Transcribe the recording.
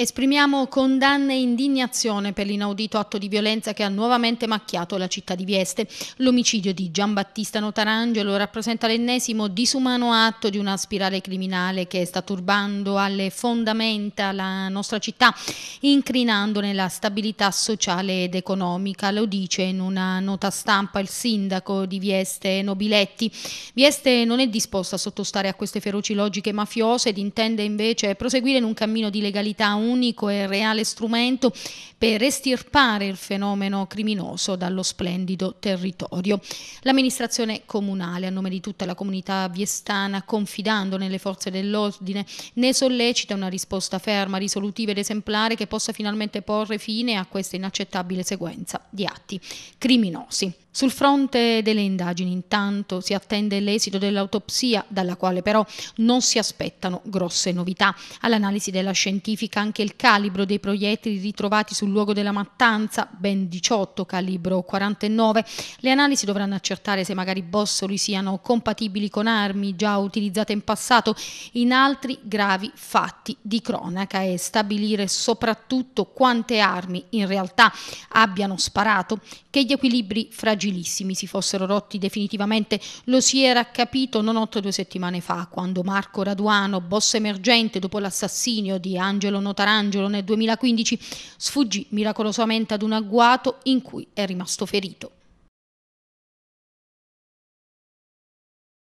Esprimiamo condanna e indignazione per l'inaudito atto di violenza che ha nuovamente macchiato la città di Vieste. L'omicidio di Giambattista Notarangelo rappresenta l'ennesimo disumano atto di una spirale criminale che sta turbando alle fondamenta la nostra città, incrinandone la stabilità sociale ed economica. Lo dice in una nota stampa il sindaco di Vieste Nobiletti. Vieste non è disposta a sottostare a queste feroci logiche mafiose ed intende invece proseguire in un cammino di legalità unico e reale strumento per estirpare il fenomeno criminoso dallo splendido territorio. L'amministrazione comunale, a nome di tutta la comunità viestana, confidando nelle forze dell'ordine, ne sollecita una risposta ferma, risolutiva ed esemplare che possa finalmente porre fine a questa inaccettabile sequenza di atti criminosi. Sul fronte delle indagini intanto si attende l'esito dell'autopsia, dalla quale però non si aspettano grosse novità. All'analisi della scientifica anche il calibro dei proiettili ritrovati sul luogo della mattanza, ben 18 calibro 49. Le analisi dovranno accertare se magari bossoli siano compatibili con armi già utilizzate in passato in altri gravi fatti di cronaca e stabilire soprattutto quante armi in realtà abbiano sparato, che gli equilibri fragili fragilissimi si fossero rotti definitivamente, lo si era capito non oltre due settimane fa, quando Marco Raduano, boss emergente dopo l'assassinio di Angelo Notarangelo nel 2015, sfuggì miracolosamente ad un agguato in cui è rimasto ferito.